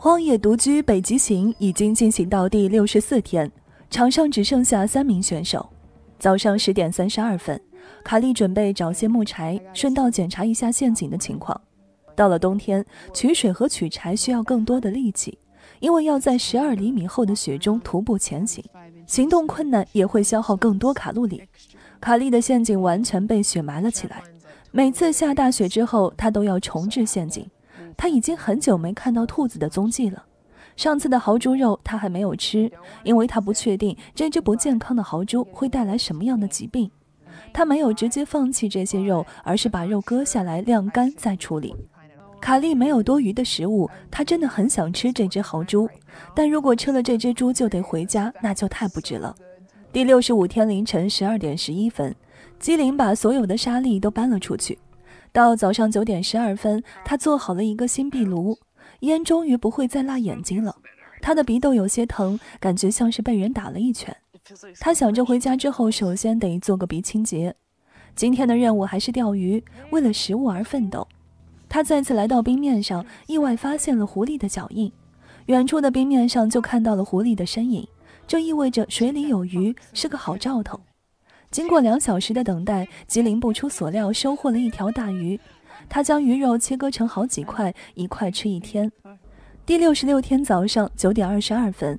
荒野独居北极行已经进行到第六十四天，场上只剩下三名选手。早上十点三十二分，卡利准备找些木柴，顺道检查一下陷阱的情况。到了冬天，取水和取柴需要更多的力气，因为要在十二厘米厚的雪中徒步前行，行动困难也会消耗更多卡路里。卡利的陷阱完全被雪埋了起来，每次下大雪之后，他都要重置陷阱。他已经很久没看到兔子的踪迹了。上次的豪猪肉他还没有吃，因为他不确定这只不健康的豪猪会带来什么样的疾病。他没有直接放弃这些肉，而是把肉割下来晾干再处理。卡利没有多余的食物，他真的很想吃这只豪猪，但如果吃了这只猪就得回家，那就太不值了。第六十五天凌晨十二点十一分，基林把所有的沙粒都搬了出去。到早上九点十二分，他做好了一个新壁炉，烟终于不会再辣眼睛了。他的鼻窦有些疼，感觉像是被人打了一拳。他想着回家之后首先得做个鼻清洁。今天的任务还是钓鱼，为了食物而奋斗。他再次来到冰面上，意外发现了狐狸的脚印。远处的冰面上就看到了狐狸的身影，这意味着水里有鱼，是个好兆头。经过两小时的等待，吉林不出所料收获了一条大鱼。他将鱼肉切割成好几块，一块吃一天。第六十六天早上九点二十二分，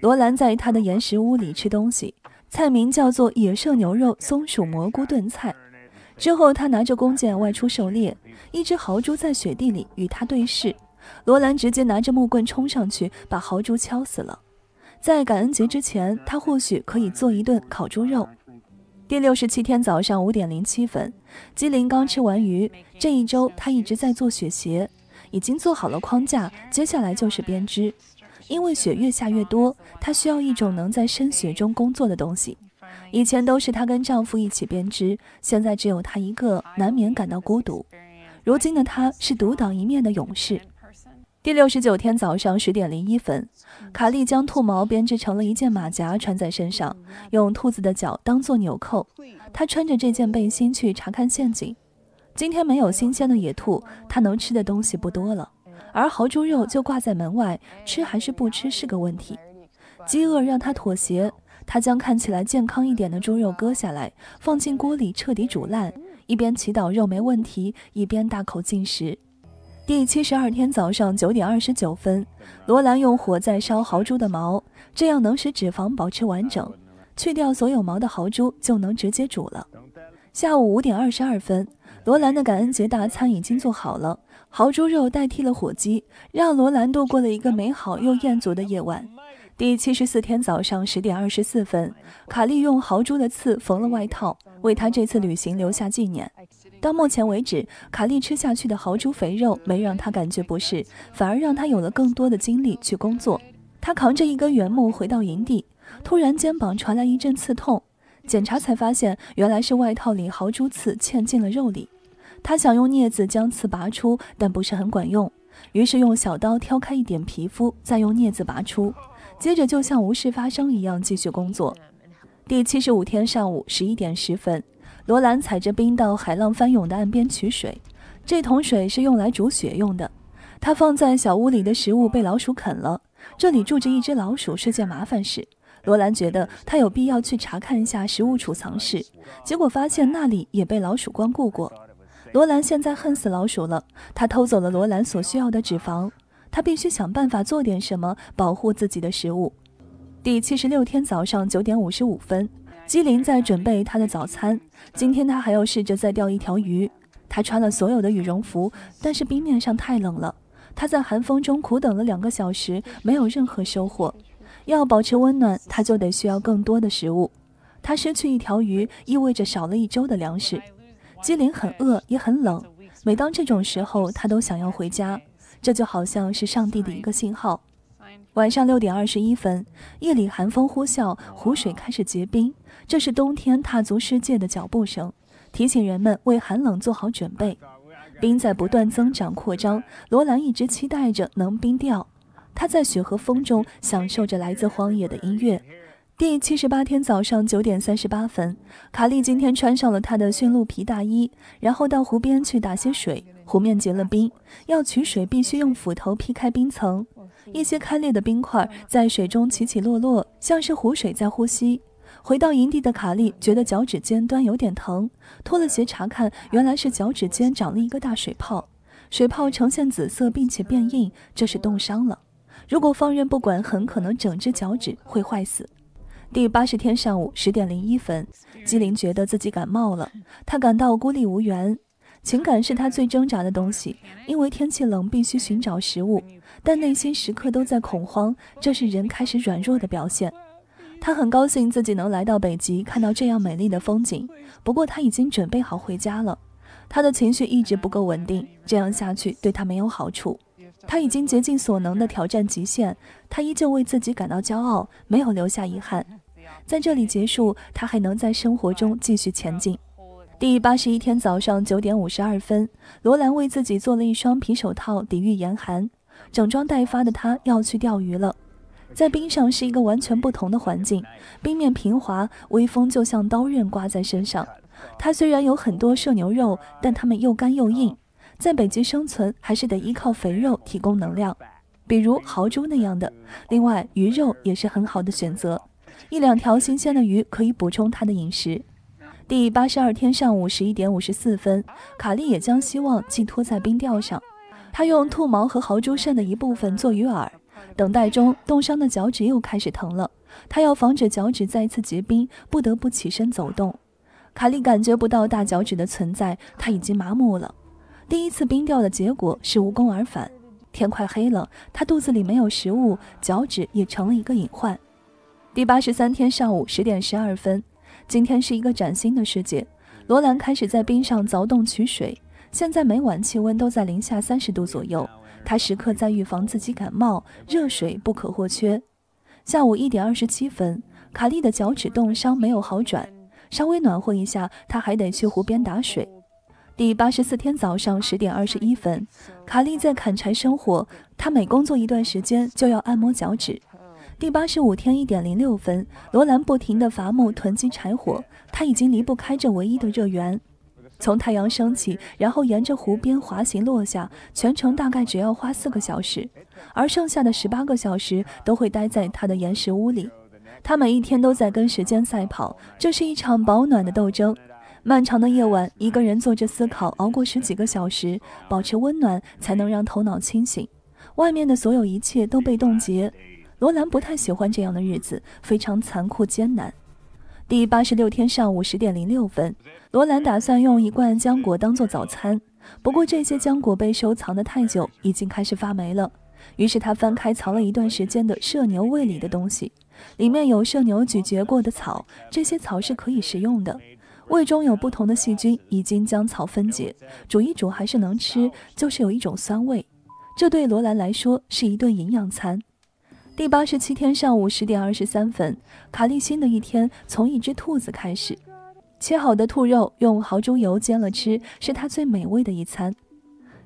罗兰在他的岩石屋里吃东西，菜名叫做野兽牛肉松鼠蘑菇炖菜。之后，他拿着弓箭外出狩猎，一只豪猪在雪地里与他对视。罗兰直接拿着木棍冲上去，把豪猪敲死了。在感恩节之前，他或许可以做一顿烤猪肉。第六十七天早上五点零七分，基林刚吃完鱼。这一周她一直在做雪鞋，已经做好了框架，接下来就是编织。因为雪越下越多，她需要一种能在深雪中工作的东西。以前都是她跟丈夫一起编织，现在只有她一个，难免感到孤独。如今的她是独当一面的勇士。第六十九天早上十点零一分，卡利将兔毛编织成了一件马甲穿在身上，用兔子的脚当做纽扣。他穿着这件背心去查看陷阱。今天没有新鲜的野兔，他能吃的东西不多了，而豪猪肉就挂在门外，吃还是不吃是个问题。饥饿让他妥协，他将看起来健康一点的猪肉割下来，放进锅里彻底煮烂，一边祈祷肉没问题，一边大口进食。第七十二天早上九点二十九分，罗兰用火在烧豪猪的毛，这样能使脂肪保持完整。去掉所有毛的豪猪就能直接煮了。下午五点二十二分，罗兰的感恩节大餐已经做好了，豪猪肉代替了火鸡，让罗兰度过了一个美好又艳足的夜晚。第七十四天早上十点二十四分，卡利用豪猪的刺缝了外套，为他这次旅行留下纪念。到目前为止，卡利吃下去的豪猪肥肉没让他感觉不适，反而让他有了更多的精力去工作。他扛着一根原木回到营地，突然肩膀传来一阵刺痛，检查才发现原来是外套里豪猪刺嵌进了肉里。他想用镊子将刺拔出，但不是很管用，于是用小刀挑开一点皮肤，再用镊子拔出，接着就像无事发生一样继续工作。第七十五天上午十一点十分。罗兰踩着冰到海浪翻涌的岸边取水，这桶水是用来煮雪用的。他放在小屋里的食物被老鼠啃了，这里住着一只老鼠是件麻烦事。罗兰觉得他有必要去查看一下食物储藏室，结果发现那里也被老鼠光顾过。罗兰现在恨死老鼠了，他偷走了罗兰所需要的脂肪。他必须想办法做点什么保护自己的食物。第七十六天早上九点五十五分。基林在准备他的早餐。今天他还要试着再钓一条鱼。他穿了所有的羽绒服，但是冰面上太冷了。他在寒风中苦等了两个小时，没有任何收获。要保持温暖，他就得需要更多的食物。他失去一条鱼，意味着少了一周的粮食。基林很饿，也很冷。每当这种时候，他都想要回家。这就好像是上帝的一个信号。晚上六点二十一分，夜里寒风呼啸，湖水开始结冰。这是冬天踏足世界的脚步声，提醒人们为寒冷做好准备。冰在不断增长扩张，罗兰一直期待着能冰掉。他在雪和风中享受着来自荒野的音乐。第七十八天早上九点三十八分，卡利今天穿上了他的驯鹿皮大衣，然后到湖边去打些水。湖面结了冰，要取水必须用斧头劈开冰层。一些开裂的冰块在水中起起落落，像是湖水在呼吸。回到营地的卡利觉得脚趾尖端有点疼，脱了鞋查看，原来是脚趾尖长了一个大水泡，水泡呈现紫色并且变硬，这是冻伤了。如果放任不管，很可能整只脚趾会坏死。第八十天上午十点零一分，基林觉得自己感冒了，他感到孤立无援，情感是他最挣扎的东西。因为天气冷，必须寻找食物，但内心时刻都在恐慌，这是人开始软弱的表现。他很高兴自己能来到北极，看到这样美丽的风景。不过他已经准备好回家了。他的情绪一直不够稳定，这样下去对他没有好处。他已经竭尽所能地挑战极限，他依旧为自己感到骄傲，没有留下遗憾。在这里结束，他还能在生活中继续前进。第八十一天早上九点五十二分，罗兰为自己做了一双皮手套，抵御严寒。整装待发的他要去钓鱼了。在冰上是一个完全不同的环境，冰面平滑，微风就像刀刃刮在身上。它虽然有很多瘦牛肉，但它们又干又硬。在北极生存还是得依靠肥肉提供能量，比如豪猪那样的。另外，鱼肉也是很好的选择，一两条新鲜的鱼可以补充它的饮食。第八十二天上午十一点五十四分，卡利也将希望寄托在冰钓上，他用兔毛和豪猪肾的一部分做鱼饵。等待中，冻伤的脚趾又开始疼了。他要防止脚趾再次结冰，不得不起身走动。卡利感觉不到大脚趾的存在，他已经麻木了。第一次冰掉的结果是无功而返。天快黑了，他肚子里没有食物，脚趾也成了一个隐患。第八十三天上午十点十二分，今天是一个崭新的世界。罗兰开始在冰上凿洞取水。现在每晚气温都在零下三十度左右。他时刻在预防自己感冒，热水不可或缺。下午一点二十七分，卡利的脚趾冻伤没有好转，稍微暖和一下，他还得去湖边打水。第八十四天早上十点二十一分，卡利在砍柴生火，他每工作一段时间就要按摩脚趾。第八十五天一点零六分，罗兰不停地伐木囤积柴火，他已经离不开这唯一的热源。从太阳升起，然后沿着湖边滑行落下，全程大概只要花四个小时，而剩下的十八个小时都会待在他的岩石屋里。他每一天都在跟时间赛跑，这是一场保暖的斗争。漫长的夜晚，一个人坐着思考，熬过十几个小时，保持温暖才能让头脑清醒。外面的所有一切都被冻结。罗兰不太喜欢这样的日子，非常残酷艰难。第八十六天上午十点零六分，罗兰打算用一罐浆果当做早餐。不过这些浆果被收藏的太久，已经开始发霉了。于是他翻开藏了一段时间的社牛胃里的东西，里面有社牛咀嚼过的草，这些草是可以食用的。胃中有不同的细菌已经将草分解，煮一煮还是能吃，就是有一种酸味。这对罗兰来说是一顿营养餐。第八十七天上午十点二十三分，卡利新的一天从一只兔子开始。切好的兔肉用蚝猪油煎了吃，是他最美味的一餐。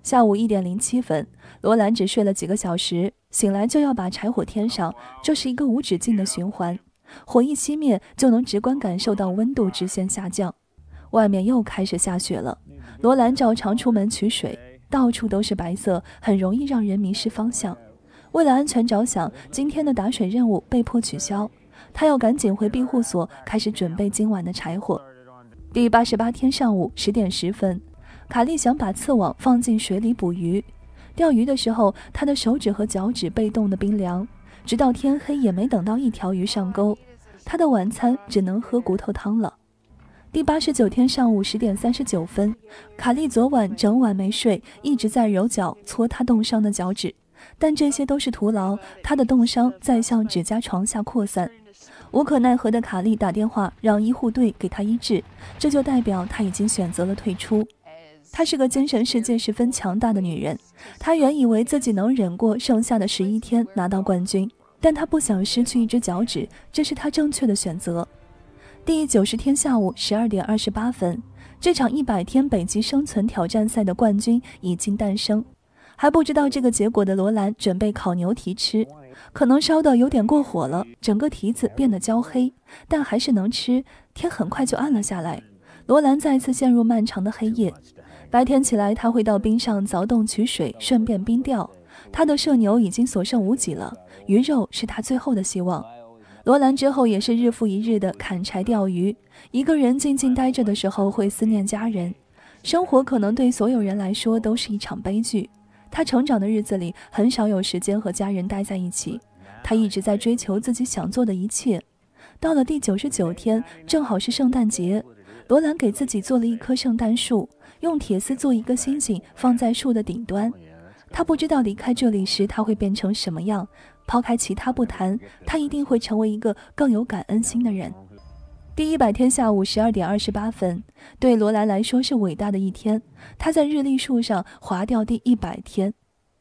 下午一点零七分，罗兰只睡了几个小时，醒来就要把柴火添上，这是一个无止境的循环。火一熄灭，就能直观感受到温度直线下降。外面又开始下雪了，罗兰照常出门取水，到处都是白色，很容易让人迷失方向。为了安全着想，今天的打水任务被迫取消。他要赶紧回庇护所，开始准备今晚的柴火。第八十八天上午十点十分，卡利想把刺网放进水里捕鱼。钓鱼的时候，他的手指和脚趾被冻得冰凉，直到天黑也没等到一条鱼上钩。他的晚餐只能喝骨头汤了。第八十九天上午十点三十九分，卡利昨晚整晚没睡，一直在揉脚、搓他冻伤的脚趾。但这些都是徒劳，她的冻伤在向指甲床下扩散。无可奈何的卡利打电话让医护队给她医治，这就代表她已经选择了退出。她是个精神世界十分强大的女人，她原以为自己能忍过剩下的十一天拿到冠军，但她不想失去一只脚趾，这是她正确的选择。第九十天下午十二点二十八分，这场一百天北极生存挑战赛的冠军已经诞生。还不知道这个结果的罗兰准备烤牛蹄吃，可能烧的有点过火了，整个蹄子变得焦黑，但还是能吃。天很快就暗了下来，罗兰再次陷入漫长的黑夜。白天起来，他会到冰上凿洞取水，顺便冰钓。他的射牛已经所剩无几了，鱼肉是他最后的希望。罗兰之后也是日复一日的砍柴、钓鱼。一个人静静待着的时候，会思念家人。生活可能对所有人来说都是一场悲剧。他成长的日子里很少有时间和家人待在一起，他一直在追求自己想做的一切。到了第九十九天，正好是圣诞节，罗兰给自己做了一棵圣诞树，用铁丝做一个星星放在树的顶端。他不知道离开这里时他会变成什么样，抛开其他不谈，他一定会成为一个更有感恩心的人。第一百天下午十二点二十八分，对罗兰来说是伟大的一天。他在日历树上划掉第一百天。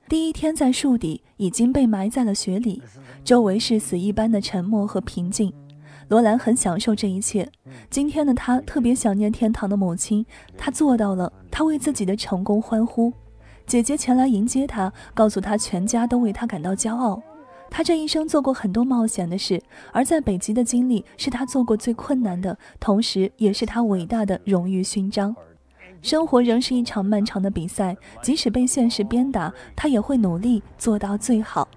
第一天在树底已经被埋在了雪里，周围是死一般的沉默和平静。罗兰很享受这一切。今天的他特别想念天堂的母亲。他做到了，他为自己的成功欢呼。姐姐前来迎接他，告诉他全家都为他感到骄傲。他这一生做过很多冒险的事，而在北极的经历是他做过最困难的，同时也是他伟大的荣誉勋章。生活仍是一场漫长的比赛，即使被现实鞭打，他也会努力做到最好。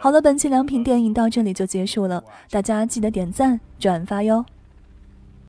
好了，本期良品电影到这里就结束了，大家记得点赞转发哟。